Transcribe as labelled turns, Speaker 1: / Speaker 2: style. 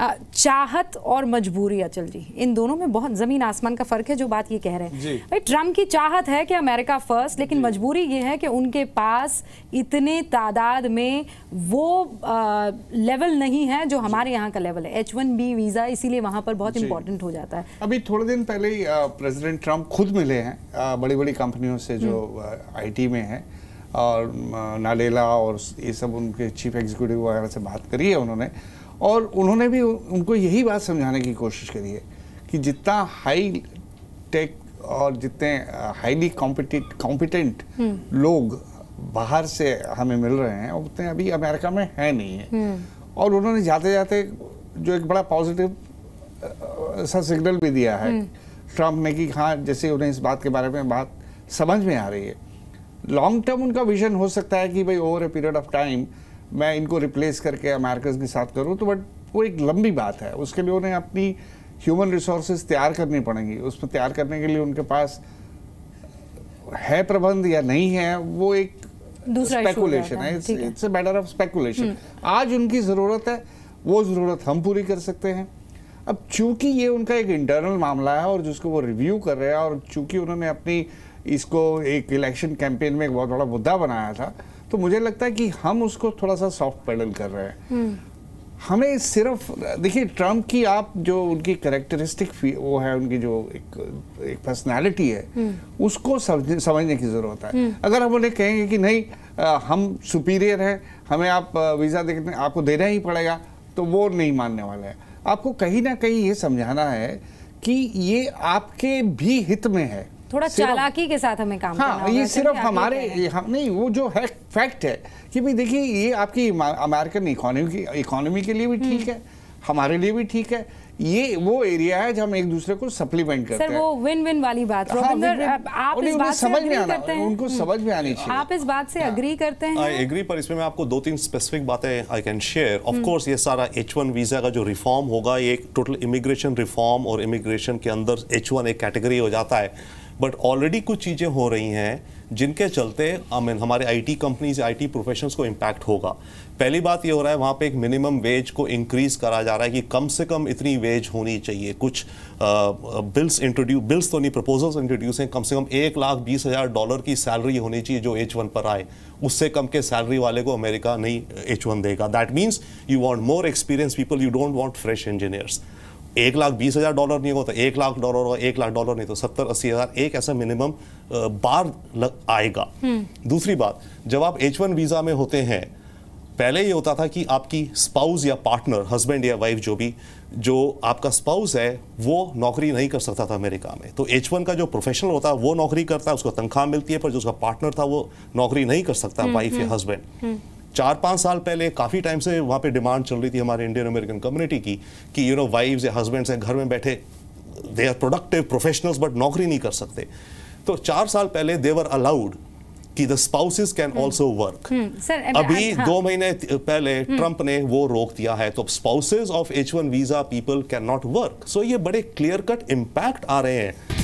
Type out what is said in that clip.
Speaker 1: चाहत और मजबूरी अचल जी इन दोनों में बहुत ज़मीन आसमान का फ़र्क है जो बात ये कह रहे हैं भाई ट्रम्प की चाहत है कि अमेरिका फर्स्ट लेकिन मजबूरी ये है कि उनके पास इतने तादाद में वो आ, लेवल नहीं है जो हमारे यहाँ का लेवल है एच वन बी वीज़ा इसीलिए वहाँ पर बहुत इंपॉर्टेंट हो जाता है
Speaker 2: अभी थोड़े दिन पहले ही प्रेसिडेंट ट्रंप खुद मिले हैं बड़ी बड़ी कंपनियों से जो आई हम्म। में है और नालेला और ये सब उनके चीफ एग्जीक्यूटिव वगैरह से बात करी है उन्होंने और उन्होंने भी उनको यही बात समझाने की कोशिश करी है कि जितना हाई टेक और जितने uh, हाईली कॉम्पिटेंट लोग बाहर से हमें मिल रहे हैं उतने अभी अमेरिका में है नहीं है हम्म। और उन्होंने जाते जाते जो एक बड़ा पॉजिटिव uh, सा सिग्नल भी दिया है ट्रंप हम्म। ने कि हाँ जैसे उन्हें इस बात के बारे में बात समझ में आ रही है लॉन्ग टर्म उनका विजन हो सकता है कि भाई over a period of time मैं इनको रिप्लेस करके अमेरिकन के साथ करूँ तो बट वो एक लंबी बात है उसके लिए उन्हें अपनी ह्यूमन रिसोर्स तैयार करनी पड़ेंगी उसमें तैयार करने के लिए उनके पास है प्रबंध या नहीं है वो एक स्पेकुलेशन है it's a matter of speculation आज उनकी ज़रूरत है वो ज़रूरत हम पूरी कर सकते हैं अब चूंकि ये उनका एक इंटरनल मामला है और जिसको वो रिव्यू कर रहे हैं और चूंकि उन्होंने अपनी इसको एक इलेक्शन कैंपेन में एक बहुत बड़ा मुद्दा बनाया था तो मुझे लगता है कि हम उसको थोड़ा सा सॉफ्ट पेडल कर रहे हैं हम्म। हमें सिर्फ देखिए ट्रम्प की आप जो उनकी करेक्टरिस्टिक वो है उनकी जो एक एक पर्सनालिटी है हम्म। उसको समझने की ज़रूरत है हम्म। अगर हम उन्हें कहेंगे कि नहीं आ, हम सुपीरियर हैं हमें आप वीज़ा देखने आपको देना ही पड़ेगा तो वो नहीं मानने वाला है आपको कहीं ना कहीं ये समझाना है कि ये आपके भी हित में है थोड़ा चालाकी
Speaker 1: के साथ हमें काम हाँ, करना ये सिर्फ हमारे
Speaker 2: हम, नहीं वो जो है फैक्ट है कि भाई देखिए ये आपकी अमेरिकन इकोनॉमी की इकोनॉमी के लिए भी ठीक हम्म। है हमारे लिए भी ठीक है ये वो एरिया है जहाँ हम एक दूसरे को सप्लीमेंट करते हैं सर वो
Speaker 1: विन विन वाली बात हाँ, विन, आप इस बात समझ में आना उनको हम्म। समझ में आनी चाहिए आप इस बात से अग्री हाँ। करते हैं आई
Speaker 3: एग्री पर इसमें मैं आपको दो तीन स्पेसिफिक बातें I can share of course ये सारा एच वन वीज़ा का जो रिफॉर्म होगा ये टोटल इमिग्रेशन रिफॉर्म और इमिग्रेशन के अंदर एच वन एक कैटेगरी हो जाता है बट ऑलरेडी कुछ चीज़ें हो रही हैं जिनके चलते आई मीन हमारे आईटी कंपनीज आईटी प्रोफेशंस को इम्पैक्ट होगा पहली बात ये हो रहा है वहाँ पे एक मिनिमम वेज को इंक्रीज़ करा जा रहा है कि कम से कम इतनी वेज होनी चाहिए कुछ बिल्स इंट्रोड्यू बिल्स तो नहीं प्रपोजल्स इंट्रोड्यूस हैं कम से कम एक लाख बीस हज़ार डॉलर की सैलरी होनी चाहिए जो एच वन पर आए उससे कम के सैलरी वाले को अमेरिका नहीं एच वन देगा that means you want more experience people you don't want fresh engineers एक लाख बीस हज़ार डॉलर नहीं होगा तो एक लाख डॉलर होगा एक लाख डॉलर नहीं तो सत्तर अस्सी हज़ार एक ऐसा मिनिमम बार लग आएगा हम्म। दूसरी बात जब आप एच वन वीज़ा में होते हैं पहले ये होता था कि आपकी स्पाउस या पार्टनर हस्बैंड या वाइफ जो भी जो आपका स्पाउस है वो नौकरी नहीं कर सकता था अमेरिका में तो एच वन का जो प्रोफेशनल होता है वो नौकरी करता है उसको तनख्वाह मिलती है पर जो उसका पार्टनर था वो नौकरी नहीं कर सकता वाइफ हम्म, या हस्बैंड हम्म। चार पाँच साल पहले काफ़ी टाइम से वहाँ पे डिमांड चल रही थी हमारे इंडियन अमेरिकन कम्युनिटी की कि यू नो वाइफ्स या हस्बैंड्स हैं घर में बैठे they are productive professionals but नौकरी नहीं कर सकते तो चार साल पहले देवर अलाउड कि the spouses can also work
Speaker 1: अभी हाँ. दो
Speaker 3: महीने पहले ट्रंप हम्म। ने वो रोक दिया है तो spouses of H one visa people can not work so ये बड़े क्लियर कट इम्पैक्ट आ रहे हैं